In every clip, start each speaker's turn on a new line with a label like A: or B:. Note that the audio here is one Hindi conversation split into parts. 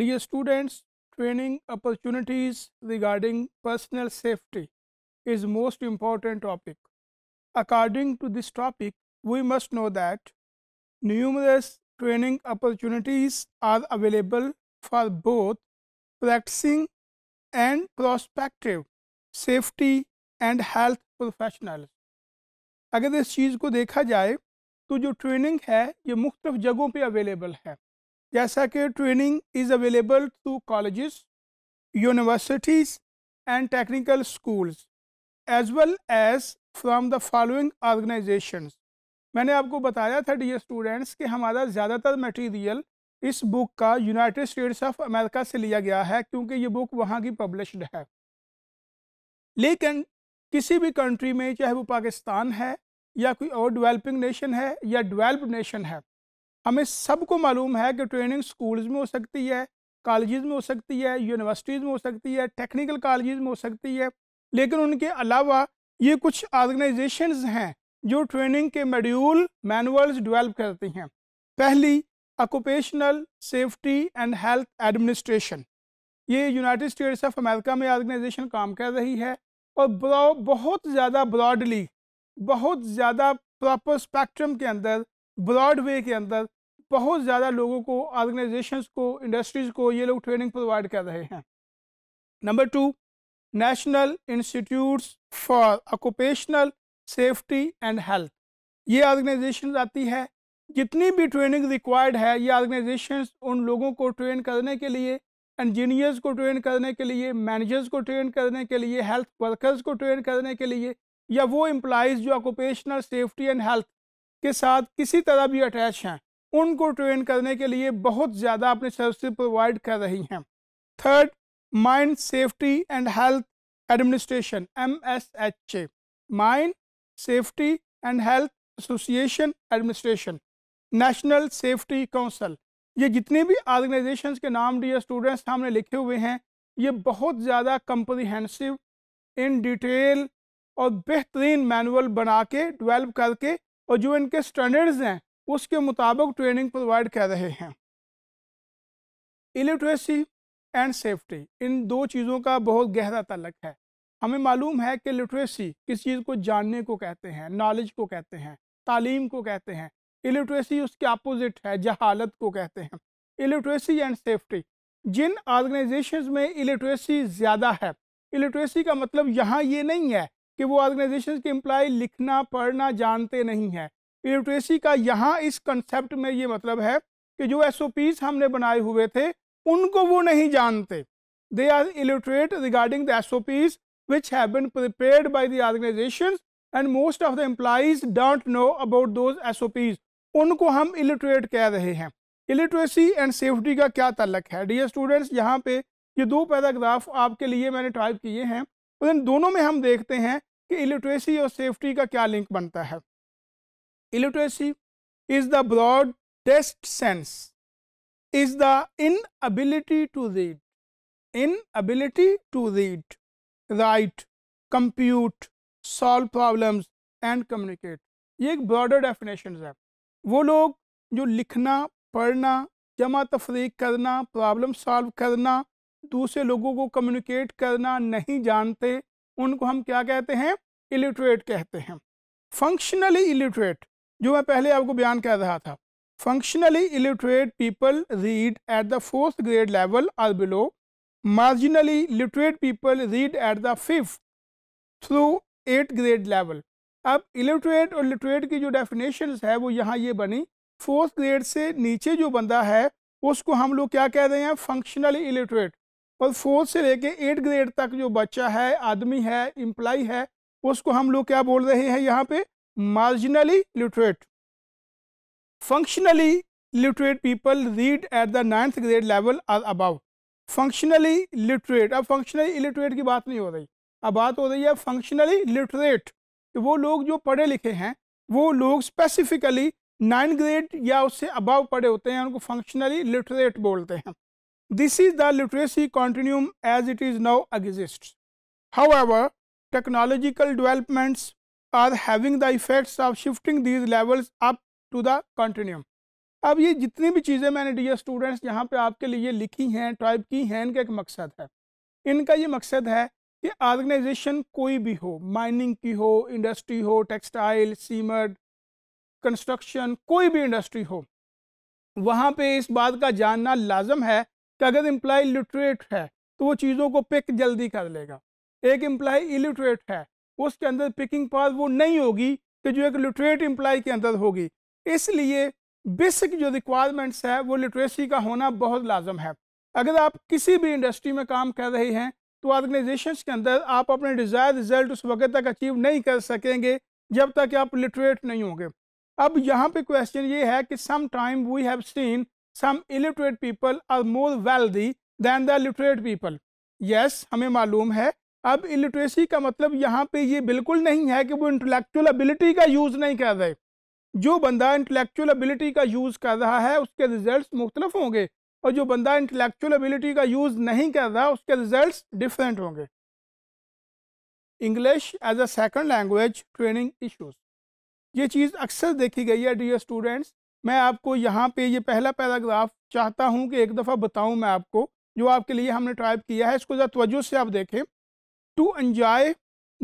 A: dear students training opportunities regarding personal safety is most important topic according to this topic we must know that numerous training opportunities are available for both practicing and prospective safety and health professionals अगर इस चीज़ को देखा जाए तो जो ट्रेनिंग है ये मुख्तफ जगहों पे अवेलेबल है जैसा कि training is available to colleges universities and technical schools as well as from the following organization मैंने आपको बताया था डी स्टूडेंट्स कि हमारा ज़्यादातर मटेरियल इस बुक का यूनाइटेड स्टेट्स ऑफ अमेरिका से लिया गया है क्योंकि ये बुक वहाँ की पब्लिश्ड है लेकिन किसी भी कंट्री में चाहे वो पाकिस्तान है या कोई और डेवलपिंग नेशन है या डेवलप्ड नेशन है हमें सबको मालूम है कि ट्रेनिंग स्कूल्स में हो सकती है कॉलेज़ में हो सकती है यूनिवर्सिटीज़ में हो सकती है टेक्निकल कॉलेज़ में हो सकती है लेकिन उनके अलावा ये कुछ ऑर्गेनाइजेशन हैं जो ट्रेनिंग के मेड्यूल मैनुअल्स डेवलप करती हैं पहली occupational safety and health administration ये यूनाइटेड स्टेट्स ऑफ अमेरिका में ऑर्गेनाइजेशन काम कर रही है और बहुत ज़्यादा ब्रॉडली बहुत ज़्यादा प्रॉपर स्पेक्ट्रम के अंदर ब्रॉडवे के अंदर बहुत ज़्यादा लोगों को ऑर्गेनाइजेशंस को इंडस्ट्रीज़ को ये लोग ट्रेनिंग प्रोवाइड कर रहे हैं number two national institutes for occupational safety and health ये ऑर्गेनाइजेशन आती है जितनी भी ट्रेनिंग रिक्वायर्ड है ये ऑर्गेनाइजेशन उन लोगों को ट्रेन करने के लिए इंजीनियर्स को ट्रेन करने के लिए मैनेजर्स को ट्रेन करने के लिए हेल्थ वर्कर्स को ट्रेन करने के लिए या वो एम्प्लॉज़ जो ऑक्यूपेशनल सेफ्टी एंड हेल्थ के साथ किसी तरह भी अटैच हैं उनको ट्रेन करने के लिए बहुत ज़्यादा अपनी सर्विस प्रोवाइड कर रही हैं third mind safety and health administration M S H A mind safety and health association administration national safety council ये जितने भी ऑर्गेनाइजेशंस के नाम डी स्टूडेंट्स हमने लिखे हुए हैं ये बहुत ज़्यादा कंप्रीहेंसिव इन डिटेल और बेहतरीन मैनुअल बना के डिवेल्प करके और जो इनके स्टैंडर्ड्स हैं उसके मुताबिक ट्रेनिंग प्रोवाइड कर रहे हैं इलिट्रेसी एंड सेफ्टी इन दो चीज़ों का बहुत गहरा तलक है हमें मालूम है कि लिटरेसी किस चीज़ को जानने को कहते हैं नॉलेज को कहते हैं तालीम को कहते हैं इलिट्रेसी उसके अपोजिट है जहालत को कहते हैं इलिट्रेसी एंड सेफ्टी जिन ऑर्गेनाइजेशंस में इलिट्रेसी ज़्यादा है इलिट्रेसी का मतलब यहाँ ये नहीं है कि वो ऑर्गेनाइजेशन के एम्प्लॉय लिखना पढ़ना जानते नहीं हैं लिटरेसी का यहाँ इस कंसेप्ट में ये मतलब है कि जो एस हमने बनाए हुए थे उनको वो नहीं जानते they are illiterate regarding the S O Ps which have been by the organization and most of the employees don't know about those S O Ps उनको हम इलिटरेट कह रहे हैं इलिटरेसी एंड सेफ्टी का क्या तलक है डी स्टूडेंट्स यहाँ पे ये दो पैराग्राफ आपके लिए मैंने टाइप किए हैं और इन दोनों में हम देखते हैं कि इलिट्रेसी और सेफ्टी का क्या लिंक बनता है illiteracy is the broadest sense is the inability to read inability to read write compute solve problems and communicate ये एक ब्रॉडर डेफिनेशन है वो लोग जो लिखना पढ़ना जमा तफरीक करना प्रॉब्लम सॉल्व करना दूसरे लोगों को कम्युनिकेट करना नहीं जानते उनको हम क्या कहते हैं इलिटरेट कहते हैं फंक्शनली इलिटरेट जो मैं पहले आपको बयान कर रहा था functionally illiterate people read at the fourth grade level और below marginally literate people read at the fifth through eighth grade level अब इलिटरेट और लिटरेट की जो डेफिनेशन है वो यहाँ ये बनी फोर्थ ग्रेड से नीचे जो बंदा है उसको हम लोग क्या कह रहे हैं फंक्शनली इलिटरेट और फोर्थ से लेके एट ग्रेड तक जो बच्चा है आदमी है इम्प्लाई है उसको हम लोग क्या बोल रहे हैं यहाँ पे marginally literate functionally literate people read at the ninth grade level are about functionally literate अब फंक्शनली इलिटरेट की बात नहीं हो रही अब बात हो रही है फंक्शनली लिटरेट वो लोग जो पढ़े लिखे हैं वो लोग स्पेसिफिकली नाइन ग्रेड या उससे अबाव पढ़े होते हैं उनको फंक्शनली लिटरेट बोलते हैं This is the literacy continuum as it is now exists. However, technological developments are having the effects of shifting these levels up to the continuum. अब ये जितनी भी चीज़ें मैंने डी स्टूडेंट्स यहाँ पे आपके लिए लिखी हैं टाइप की हैं इनका एक मकसद है इनका ये मकसद है कि ऑर्गेनाइजेशन कोई भी हो माइनिंग की हो इंडस्ट्री हो टेक्सटाइल सीमेंट कंस्ट्रक्शन कोई भी इंडस्ट्री हो वहाँ पे इस बात का जानना लाजम है कि अगर इम्प्लाई लिटरेट है तो वो चीज़ों को पिक जल्दी कर लेगा एक इम्प्लाई इलिटरेट है उसके अंदर पिकिंग पावर वो नहीं होगी कि जो एक लिटरेट इम्प्लाई के अंदर होगी इसलिए बेसिक जो रिक्वायरमेंट्स है वो लिटरेसी का होना बहुत लाजम है अगर आप किसी भी इंडस्ट्री में काम कर रहे हैं तो ऑर्गेनाइजेशन के अंदर आप अपने डिज़ायर रिजल्ट उस वक्त तक अचीव नहीं कर सकेंगे जब तक आप लिटरेट नहीं होंगे अब यहाँ पे क्वेश्चन ये है कि some time we have seen some illiterate people are more wealthy than the literate people yes हमें मालूम है अब इलिट्रेसी का मतलब यहाँ पे ये बिल्कुल नहीं है कि वो इंटेलेक्चुअल एबिलिटी का यूज़ नहीं कर रहे जो बंदा इंटेलेक्चुअल एबिलिटी का यूज़ कर रहा है उसके रिजल्ट मुख्तलफ होंगे और जो बंदा इंटेलेक्चुअल एबिलिटी का यूज़ नहीं कर रहा उसके रिजल्ट डिफरेंट होंगे English as a second language training issues ये चीज़ अक्सर देखी गई है डियर स्टूडेंट्स मैं आपको यहाँ पे ये पहला पैराग्राफ चाहता हूँ कि एक दफ़ा बताऊँ मैं आपको जो आपके लिए हमने ट्राइप किया है इसको ज़रा तवज्जो से आप देखें to enjoy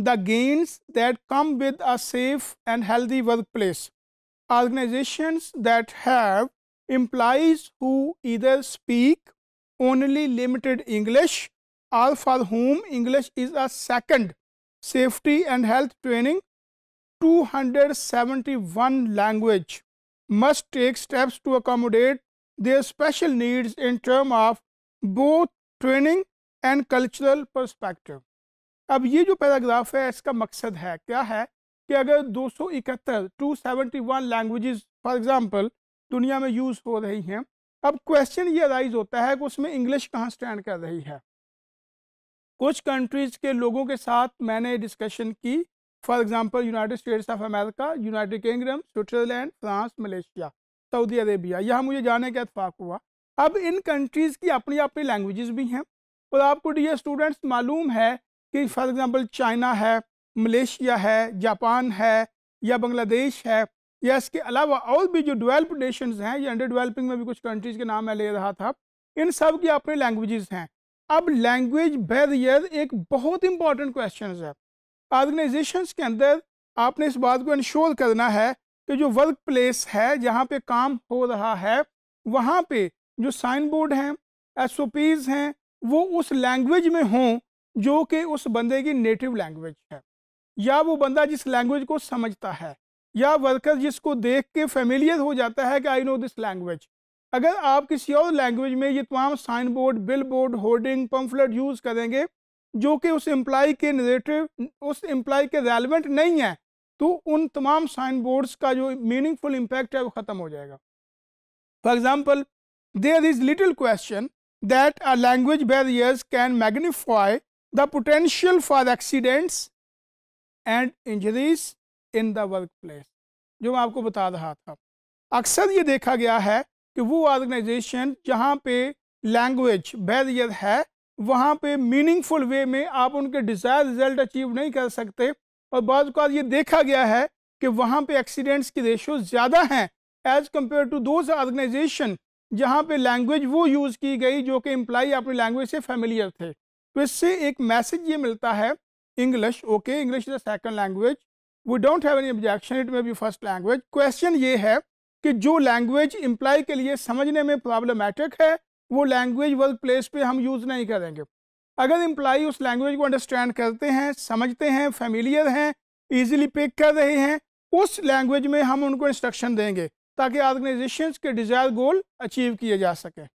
A: the gains that come with a safe and healthy workplace organizations that have employees who either speak only limited English all for whom English is a second safety and health training two hundred seventy one language must take steps to accommodate their special needs in term of both training and cultural perspective. अब ये जो पैराग्राफ है इसका मकसद है क्या है कि अगर दो सौ इकहत्तर two seventy one language for example दुनिया में यूज़ हो रही हैं अब क्वेश्चन ये राइज होता है कि उसमें इंग्लिश कहाँ स्टैंड कर रही है कुछ कंट्रीज़ के लोगों के साथ मैंने डिस्कशन की for example United States of America United Kingdom Switzerland France Malaysia Saudi Arabia यह मुझे जाने का इतफाक़ हुआ अब इन कंट्रीज़ की अपनी अपनी लैंग्वेज़ भी हैं और आपको डियर स्टूडेंट्स मालूम है कि फॉर एग्ज़ाम्पल चाइना है मलेशिया है जापान है या बंग्लादेश है या इसके अलावा और भी जो डेवलप्ड नेशंस हैं या अंडर डेवलपिंग में भी कुछ कंट्रीज़ के नाम मैं ले रहा था इन सब की अपनी लैंग्वेज़ हैं अब लैंग्वेज बैरियर एक बहुत इंपॉर्टेंट क्वेश्चन है ऑर्गेनाइजेशन के अंदर आपने इस बात को इंश्योर करना है कि जो वर्क प्लेस है जहाँ पे काम हो रहा है वहाँ पे जो साइन बोर्ड हैं एस हैं वो उस लैंग्वेज में हों जो कि उस बंदे की नेटिव लैंग्वेज है या वो बंदा जिस लैंग्वेज को समझता है या वर्कर जिसको देख के फेमिलियर हो जाता है कि आई नो दिस लैंग्वेज अगर आप किसी और लैंग्वेज में ये तमाम sign board billboard hoarding pamphlet use करेंगे जो कि उस एम्प्लाई के निगेटिव उस एम्प्लाई के रेलिवेंट नहीं है तो उन तमाम साइन बोर्ड्स का जो मीनिंगफुल इम्पैक्ट है वो ख़त्म हो जाएगा for example there is little question that are language barriers can magnify the potential for accidents and injuries in the workplace जो मैं आपको बता रहा था अक्सर ये देखा गया है कि वो ऑर्गेनाइजेशन जहाँ पे लैंग्वेज बैरियर है वहाँ पे मीनिंगफुल वे में आप उनके डिज़ायर रिजल्ट अचीव नहीं कर सकते और बाद ये देखा गया है कि वहाँ पे एक्सीडेंट्स की रेशो ज़्यादा हैं as compare to those organization जहाँ पे लैंग्वेज वो यूज़ की गई जो कि एम्प्लाई अपनी लैंग्वेज से फेमिलियर थे तो इससे एक मैसेज ये मिलता है English okay English is a second language we don't have any objection it may be first language question ये है कि जो लैंग्वेज इम्प्लाई के लिए समझने में प्रॉब्लमेटिक है वो लैंग्वेज वर्क प्लेस पर हम यूज़ नहीं करेंगे अगर एम्प्लाई उस लैंग्वेज को अंडरस्टैंड करते हैं समझते हैं फेमिलियर हैं ईजिली पिक कर रहे हैं उस लैंग्वेज में हम उनको इंस्ट्रक्शन देंगे ताकि ऑर्गेनाइजेशन के डिज़ायर गोल अचीव किए जा सकें